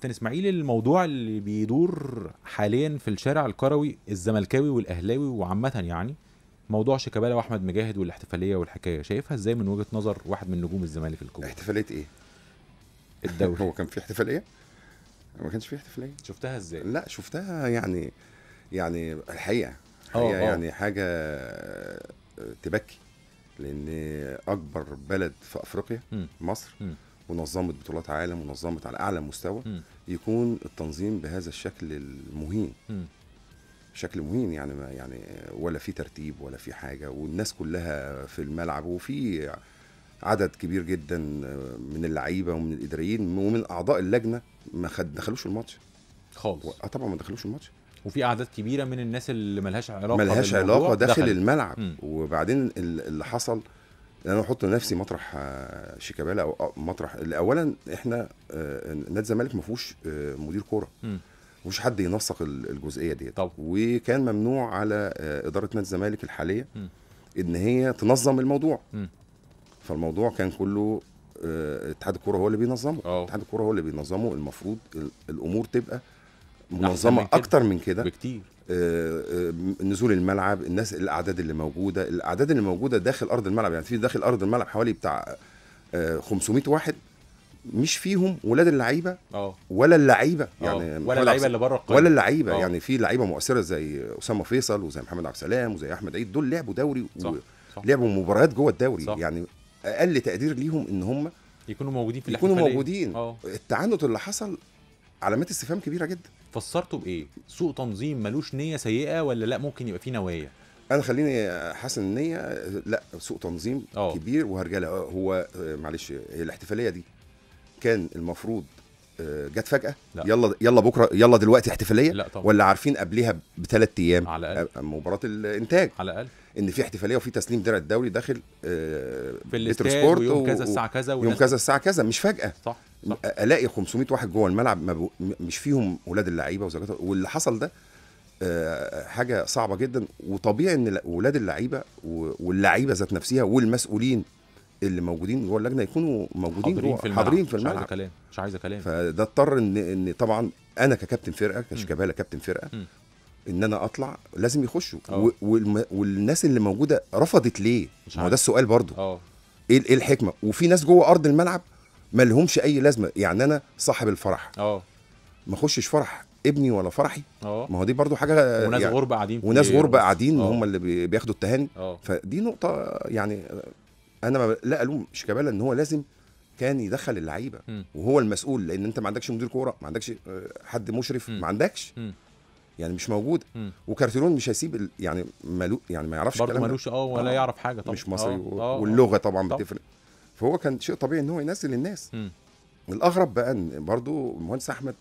كابتن اسماعيل الموضوع اللي بيدور حاليا في الشارع الكروي الزملكاوي والاهلاوي وعامه يعني موضوع شيكابالا واحمد مجاهد والاحتفاليه والحكايه شايفها ازاي من وجهه نظر واحد من نجوم الزمالك الكبار احتفاليه ايه الدوري هو كان في احتفاليه ما كانش في احتفاليه شفتها ازاي لا شفتها يعني يعني الحقيقه هي آه، آه. يعني حاجه تبكي لان اكبر بلد في افريقيا مصر م. ونظمت بطولات عالم ونظمت على اعلى مستوى م. يكون التنظيم بهذا الشكل المهين م. شكل مهين يعني ما يعني ولا في ترتيب ولا في حاجه والناس كلها في الملعب وفي عدد كبير جدا من اللعيبه ومن الاداريين ومن اعضاء اللجنه ما دخلوش الماتش خالص اه طبعا ما دخلوش الماتش وفي اعداد كبيره من الناس اللي ملهاش علاقه ملهاش علاقه داخل, داخل الملعب م. وبعدين اللي حصل يعني انا احط لنفسي مطرح آه، شيكابالا او مطرح اولا احنا آه، نادي الزمالك ما فيهوش آه، مدير كوره ما فيهوش حد ينسق الجزئيه ديت وكان ممنوع على اداره نادي الزمالك الحاليه م. ان هي تنظم الموضوع م. فالموضوع كان كله اتحاد الكوره هو اللي بينظمه أوه. اتحاد الكوره هو اللي بينظمه المفروض الامور تبقى منظمه من اكتر من كده بكتير آه، آه، نزول الملعب الناس الاعداد اللي موجوده الاعداد اللي موجوده داخل ارض الملعب يعني في داخل ارض الملعب حوالي بتاع 500 آه، واحد مش فيهم ولاد اللعيبه ولا اللعيبه يعني ولا اللعيبه اللي بره القايمه ولا اللعيبه يعني في لعيبه مؤثره زي اسامه فيصل وزي محمد عبد السلام وزي احمد عيد دول لعبوا دوري صح. صح. لعبوا مباريات جوه الدوري صح. يعني اقل تقدير ليهم ان هم يكونوا موجودين في يكونوا موجودين التعنت اللي حصل علامات استفهام كبيره جدا فسرته بايه سوء تنظيم ملوش نيه سيئه ولا لا ممكن يبقى فيه نوايا انا خليني حسن النيه لا سوء تنظيم أوه. كبير وهرجله هو معلش هي الاحتفاليه دي كان المفروض آه، جت فجاه لا. يلا يلا بكره يلا دلوقتي احتفاليه لا طبعا. ولا عارفين قبلها بثلاث ايام على الاقل آه، مباراه الانتاج على الاقل ان في احتفاليه وفي تسليم درع الدوري داخل آه، في بتروسبورت ويوم كذا الساعه كذا يوم كذا الساعه كذا مش فجاه صح صح. الاقي 500 واحد جوه الملعب ما بو... مش فيهم اولاد اللعيبه وزوجاتهم واللي حصل ده آه، حاجه صعبه جدا وطبيعي ان اولاد اللعيبه واللعيبه ذات نفسها والمسؤولين اللي موجودين جوه اللجنه يكونوا موجودين حاضرين في الملعب حاضرين في الملعب مش عايزه كلام مش عايزه كلام فده اضطر ان ان طبعا انا ككابتن فرقه كشيكابالا كابتن فرقه م. ان انا اطلع لازم يخشوا آه. والم... والناس اللي موجوده رفضت ليه؟ ما هو ده السؤال برضه اه إيه, ايه الحكمه؟ وفي ناس جوه ارض الملعب ما لهمش اي لازمه يعني انا صاحب الفرح اه ما اخشش فرح ابني ولا فرحي اه ما هو دي برضو حاجه وناس يعني غربه قاعدين وناس غربه قاعدين آه. هم اللي بياخدوا التهاني أوه. فدي نقطه يعني انا لا الوم شيكابالا ان هو لازم كان يدخل اللعيبه وهو المسؤول لان انت ما عندكش مدير كوره ما عندكش آه، حد مشرف م. ما عندكش م. يعني مش موجود وكارتيرون مش هيسيب يعني ملو يعني ما يعرفش برضه ملوش اه ولا آه. يعرف حاجه طبعا مش مصري أوه. واللغه طبعًا بتفرق فهو كان شيء طبيعي ان هو ينزل الناس م. الاغرب بقى ان برضه المهندس احمد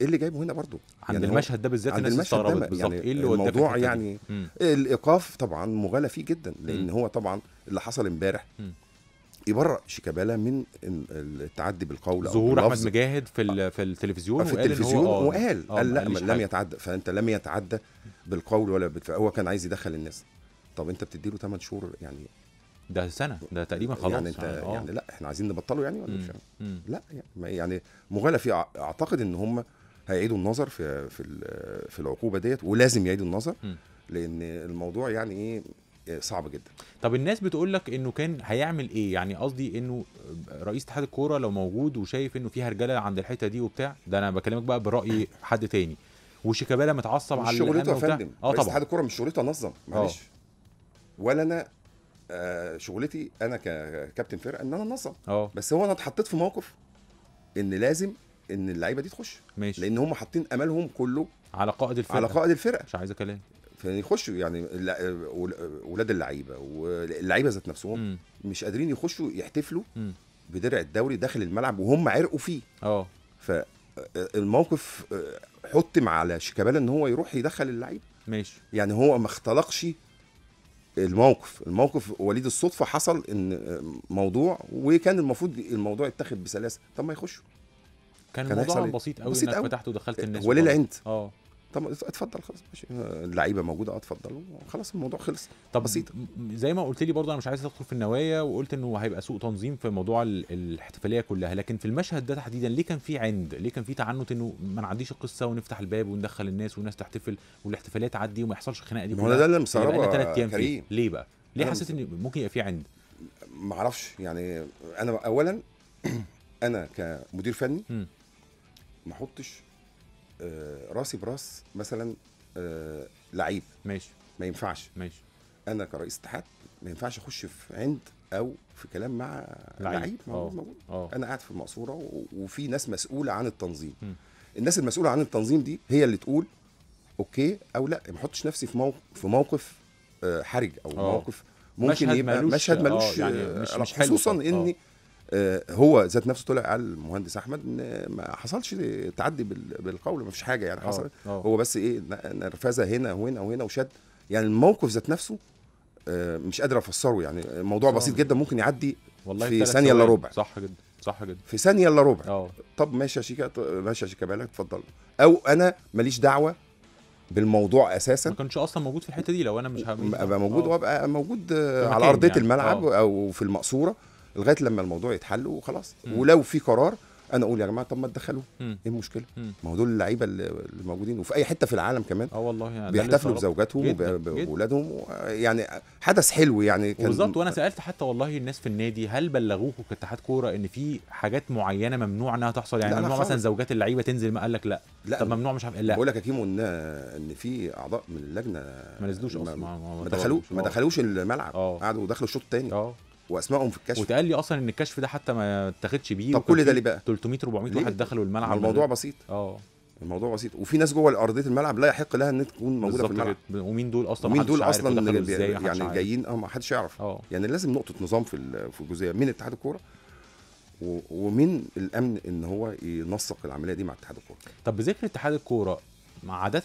ايه اللي جايبه هنا برضه عند يعني المشهد ده بالذات الناس استغربت بالظبط يعني ايه اللي الموضوع يعني م. الايقاف طبعا مغالى فيه جدا لان م. هو طبعا اللي حصل امبارح يبرأ شيكابالا من التعدي بالقول او ظهور احمد مجاهد في في التلفزيون في التلفزيون آه، وقال, وقال آه، قال لا لم يتعدى فانت لم يتعدى بالقول ولا هو كان عايز يدخل الناس طب انت بتديله 8 شهور يعني ده سنه ده تقريبا خلاص يعني انت يعني, يعني لا احنا عايزين نبطله يعني ولا مش لا يعني يعني مغالى في اعتقد ان هم هيعيدوا النظر في في في العقوبه ديت ولازم يعيدوا النظر م. لان الموضوع يعني ايه صعب جدا طب الناس بتقول لك انه كان هيعمل ايه يعني قصدي انه رئيس اتحاد الكوره لو موجود وشايف انه في هرجله عند الحته دي وبتاع ده انا بكلمك بقى براي حد تاني وشيكابالا متعصب على شغلته يا فندم اه طبعا اتحاد الكوره مش شغلته انظم آه. معلش ولا انا آه، شغلتي انا ككابتن فرقه ان انا انظم آه. بس هو انا اتحطيت في موقف ان لازم ان اللعيبه دي تخش ماشي لان هم حاطين املهم كله على قائد الفرقه على قائد الفرقه مش عايزه كلام فيخشوا يعني ولاد اللعيبه واللعيبه ذات نفسهم م. مش قادرين يخشوا يحتفلوا م. بدرع الدوري داخل الملعب وهم عرقوا فيه اه فالموقف آه، حتم على شيكابالا ان هو يروح يدخل اللعيبه ماشي يعني هو ما اختلقش الموقف الموقف وليد الصدفه حصل ان موضوع وكان المفروض الموضوع يتاخد بسلاسه طب ما يخشوا كان, كان الموضوع إيه؟ بسيط قوي بسيط انك فتحت ودخلت الناس وليه العند اه طب اتفضل خلاص ماشي آه، اللعيبه موجوده اه اتفضل خلاص الموضوع خلص طب بسيط زي ما قلت لي برضه انا مش عايز ادخل في النوايا وقلت انه هيبقى سوء تنظيم في موضوع الاحتفاليه كلها لكن في المشهد ده تحديدا ليه كان في عند ليه كان في تعنت انه ما نعديش القصه ونفتح الباب وندخل الناس والناس تحتفل والاحتفاليه تعدي وما يحصلش الخناقه دي كلها ده اللي مستغربه كريم ليه بقى ليه حسيت ان ممكن يبقى في عند ما اعرفش يعني انا اولا انا كمدير فني ما احطش آه، راسي براس مثلا آه، لعيب ماشي ما ينفعش ماشي انا كرئيس اتحاد ما ينفعش اخش في عند او في كلام مع لعيب, لعيب آه. موجود انا قاعد في المقصوره وفي ناس مسؤوله عن التنظيم م. الناس المسؤوله عن التنظيم دي هي اللي تقول اوكي او لا ما احطش نفسي في موقف في موقف حرج او أوه. موقف ممكن مشهد يبقى ملوش مشهد ملوش يعني مش, مش خصوصا اني آه، هو ذات نفسه طلع قال المهندس احمد ان ما حصلش تعدي بالقول ما فيش حاجه يعني حصلت آه، آه. هو بس ايه نرفزه هنا وهنا وهنا وشد يعني الموقف ذات نفسه مش قادر افسره يعني موضوع بسيط جدا ممكن يعدي والله في ثانيه الا ربع صح جدا صح جدا في ثانيه الا ربع طب ماشي يا شيكا ماشي يا شيكا بالك اتفضل او انا ماليش دعوه بالموضوع اساسا ما كانش اصلا موجود في الحته دي لو انا مش هبقى موجود وابقى موجود على ارضيه يعني. الملعب أوه. او في المقصوره لغايه لما الموضوع يتحل وخلاص مم. ولو في قرار انا اقول يا جماعه طب ما تدخلوه ايه المشكله ما هو دول اللعيبه اللي موجودين وفي اي حته في العالم كمان اه والله يعني بيحتفلوا بزوجاتهم وباولادهم يعني حدث حلو يعني كان بالظبط وانا سالت حتى والله الناس في النادي هل بلغوكم كاتحاد كوره ان في حاجات معينه ممنوع انها تحصل يعني ممنوع مثلا زوجات اللعيبه تنزل ما قال لك لا, لا طب ممنوع مش عارف لا بقول لك يا كيمو ان ان في اعضاء من اللجنه ما نزلوش اصلا ما دخلوش ما دخلوش الملعب آه. قعدوا دخلوا الشوط الثاني آه. واسمائهم في الكشف وتقال لي اصلا ان الكشف ده حتى ما اتاخدش بيه طب كل ده ليه بقى 300 400 واحد دخلوا الملعب الموضوع ده. بسيط اه الموضوع بسيط وفي ناس جوه ارضيه الملعب لا يحق لها ان تكون موجوده في الملعب ومين دول اصلا مين دول اصلا يعني جايين اه ما حدش يعرف أوه. يعني لازم نقطه نظام في في الجزئيه من اتحاد الكوره ومن الامن ان هو ينسق العمليه دي مع اتحاد الكوره طب بذكر اتحاد الكوره عاده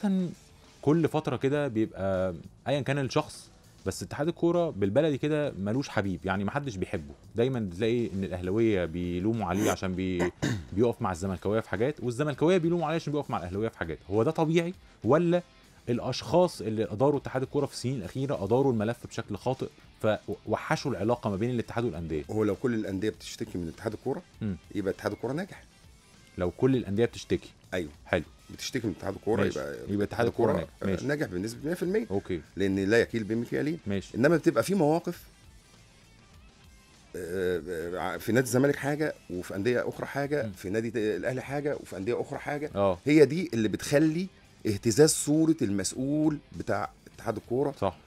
كل فتره كده بيبقى ايا كان الشخص بس اتحاد الكوره بالبلدي كده ملوش حبيب يعني ما حدش بيحبه دايما تلاقي ان الاهلاويه بيلوموا عليه عشان بي... بيقف مع الزملكاويه في حاجات والزملكاويه بيلوموا عليه عشان بيقف مع الاهلاويه في حاجات هو ده طبيعي ولا الاشخاص اللي اداروا اتحاد الكوره في السنين الاخيره اداروا الملف بشكل خاطئ فوحشوا العلاقه ما بين الاتحاد والانديه هو لو كل الانديه بتشتكي من اتحاد الكوره يبقى اتحاد الكوره ناجح لو كل الانديه بتشتكي ايوه حلو بتشتكي من اتحاد الكوره يبقى يبقى اتحاد الكوره آه، ناجح بنسبه 100% اوكي لان لا يكيل بمكيالين ماشي انما بتبقى في مواقف آه، آه، في نادي الزمالك حاجه وفي انديه اخرى حاجه م. في نادي الاهلي حاجه وفي انديه اخرى حاجه أوه. هي دي اللي بتخلي اهتزاز صوره المسؤول بتاع اتحاد الكوره صح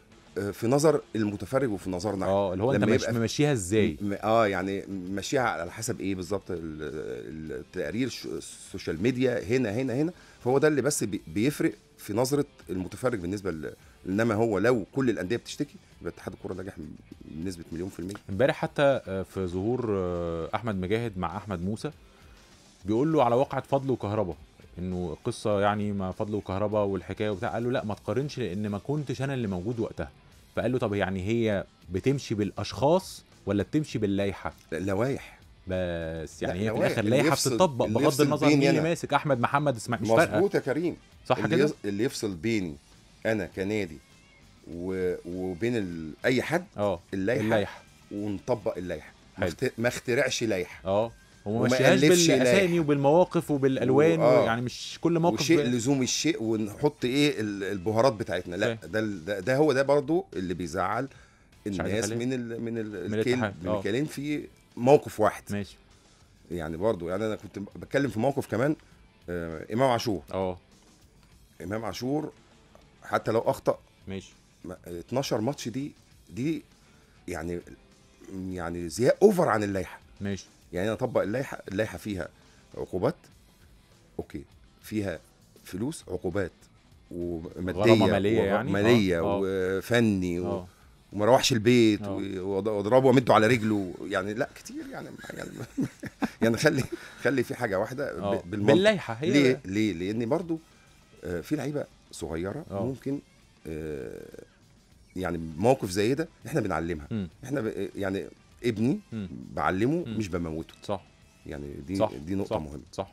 في نظر المتفرج وفي نظرنا اه اللي هو انت ماشيها ازاي اه يعني ماشيها على حسب ايه بالظبط التقارير السوشيال ميديا هنا هنا هنا هو ده اللي بس بيفرق في نظره المتفرج بالنسبه ل... انما هو لو كل الانديه بتشتكي يبقى اتحاد الكوره ناجح بنسبه مليون في الميه امبارح حتى آه، في ظهور آه، احمد مجاهد مع احمد موسى بيقول له على واقعه فضل وكهرباء انه قصة يعني ما فضل وكهرباء والحكايه وبتاع قال له لا ما تقارنش لان ما كنتش انا اللي موجود وقتها فقال له طب يعني هي بتمشي بالاشخاص ولا بتمشي باللائحه؟ لوائح بس يعني هي في الاخر لائحه بتطبق بغض النظر مين اللي ماسك احمد محمد اسماعيل مش فارقه مظبوط يا كريم صح اللي كده اللي يفصل بيني انا كنادي وبين اي حد آه. اللائحه, اللائحة. ونطبق اللائحه ما اخترعش لائحه اه وما مشيهاش بالاسامي وبالمواقف وبالالوان و... يعني مش كل موقف وشيء ب... لزوم الشيء ونحط ايه البهارات بتاعتنا لا ده ده, ده هو ده برضو اللي بيزعل الناس من ال... من ال... الكيل من الكلام آه. في موقف واحد ماشي يعني برضو يعني انا كنت بتكلم في موقف كمان آه امام عاشور اه امام عاشور حتى لو اخطا ماشي 12 ماتش دي دي يعني يعني زياء اوفر عن اللائحه ماشي يعني انا اطبق اللائحه اللائحه فيها عقوبات اوكي فيها فلوس عقوبات وماديه ماليه يعني ماليه آه. أه. وفني آه. وما روحش البيت آه. واضربه وامده على رجله يعني لا كتير يعني يعني, يعني خلي خلي في حاجه واحده آه. باللايحه هي ليه ليه لان برضو آه، في لعيبه صغيره أوه. ممكن يعني موقف زي ده احنا بنعلمها م. احنا يعني ابني م. بعلمه م. مش بموته صح يعني دي صح. دي نقطه صح. مهمه صح